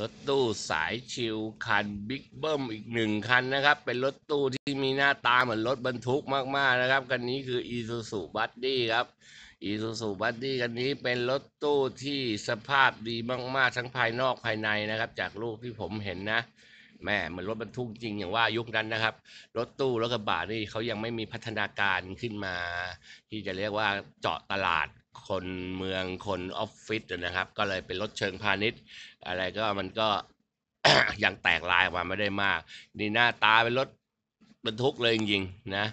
รถตู้สายชิลคันบิ๊กเบิ้มอีกหนึ่งคันนะครับ เป็นรถตู้ที่มีหน้าตาเหมือนรถบรรทุกมากๆนะครับคันนี้คืออีซูซูบัตตี้ครับอีซูซูบัตตี้คันนี้เป็นรถตู้ที่สภาพดีมากๆ ทั้งภายนอกภายในนะครับ จากรูปที่ผมเห็นนะ แม่เหมือนรถบรรทุกจริง อย่างว่ายุคนั้นนะครับ รถตู้รถกระบะนี่เขายังไม่มีพัฒนาการขึ้นมา ที่จะเรียกว่าเจาะตลาดคนเมืองคนออฟฟิศนะครับ ก็เลยเป็นรถเชิงพาณิชย์ อะไรก็มันก็ยังแตกลายออกมาไม่ได้มาก นี่หน้าตาเป็นรถบรรทุกเลยจริงๆ นะ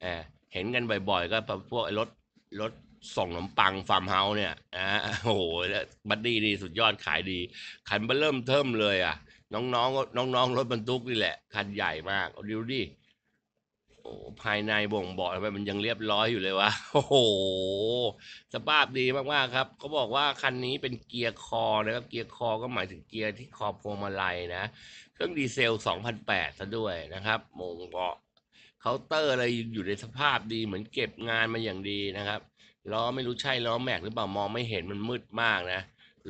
เเห็นกันบ่อยๆ ก็พวกรถรถส่งขนมปังฟาร์มเฮาส์เนี่ยนะโอ้โหบัดดี้ดีสุดยอดขายดี ขันมาเริ่มเทิมเลย อ่ะ น้องๆน้องๆ รถบรรทุกนี่แหละคันใหญ่มากเอาดูดิภายในบ่งบอกทำไมมันยังเรียบร้อยอยู่เลยวะโอ้โหสภาพดีมากๆครับเขาบอกว่าคันนี้เป็นเกียร์คอนะครับเกียร์คอก็หมายถึงเกียร์ที่คอพวงมาลัยนะเครื่องดีเซล 2008ซะด้วยนะครับ มงเบาะเคาน์เตอร์อะไรอยู่ในสภาพดีเหมือนเก็บงานมาอย่างดีนะครับล้อไม่รู้ใช่ล้อแม็กหรือเปล่ามองไม่เห็นมันมืดมากนะ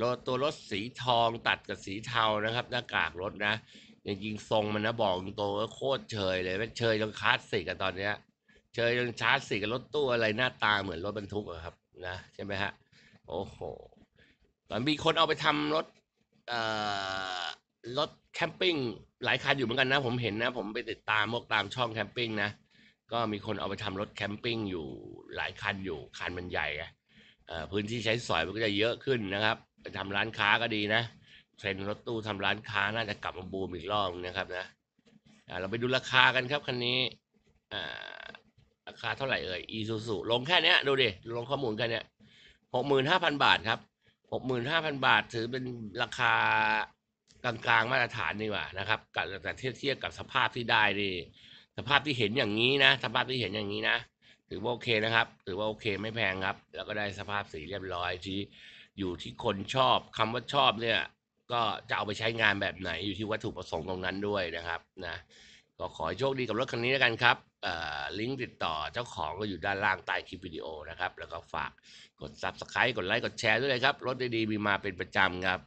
รถตัวรถสีทองตัดกับสีเทานะครับ หน้ากากรถนะอย่าริงทรงมันนะบอกตรงว่าโคตรเชยเลยแม่เชยจนคลาสสิกอะตอนเนี้ยเชยจนชาร์จสิกกันรถตู้อะไรหน้าตาเหมือนรถบรรทุกอะครับนะ ใช่ไหมฮะโอ้โหตอนมีคนเอาไปทำรถเอ่อรถแคมปิ้งหลายคันอยู่เหมือนกันนะผมเห็นนะผมไปติดตามพวกตามช่องแคมปิ้งนะก็มีคนเอาไปทำรถแคมปิ้งอยู่หลายคันอยู่คันมันใหญ่อะพื้นที่ใช้สอยมันก็จะเยอะขึ้นนะครับ ไปทำร้านค้าก็ดีนะเทรนด์รถตู้ทำร้านค้าน่าจะกลับมาบูมอีกรอบนะครับนะเราไปดูราคากันครับ คันนี้ราคาเท่าไหร่เอ่ยอีซูซูลงแค่นี้ดูดิลงข้อมูลกันเนี้ยหกหมื่นห้าพันบาทครับหกหมื่นห้าพันบาทถือเป็นราคากลางๆมาตรฐานดีกว่านะครับแต่เทียบเทียบกับสภาพที่ได้ดีสภาพที่เห็นอย่างนี้นะ สภาพที่เห็นอย่างนี้นะ ถือว่าโอเคนะครับ ถือว่าโอเคไม่แพงครับ แล้วก็ได้สภาพสีเรียบร้อยที่อยู่ที่คนชอบคำว่าชอบเนี่ยก็จะเอาไปใช้งานแบบไหนอยู่ที่วัตถุประสงค์ตรงนั้นด้วยนะครับนะก็ขอให้โชคดีกับรถคันนี้แล้วกันครับลิงก์ติดต่อเจ้าของก็อยู่ด้านล่างใต้คลิปวิดีโอนะครับ แล้วก็ฝากกด Subscribe กดไลค์กดแชร์ด้วยเลยครับ รถดี ๆ มีมาเป็นประจำครับ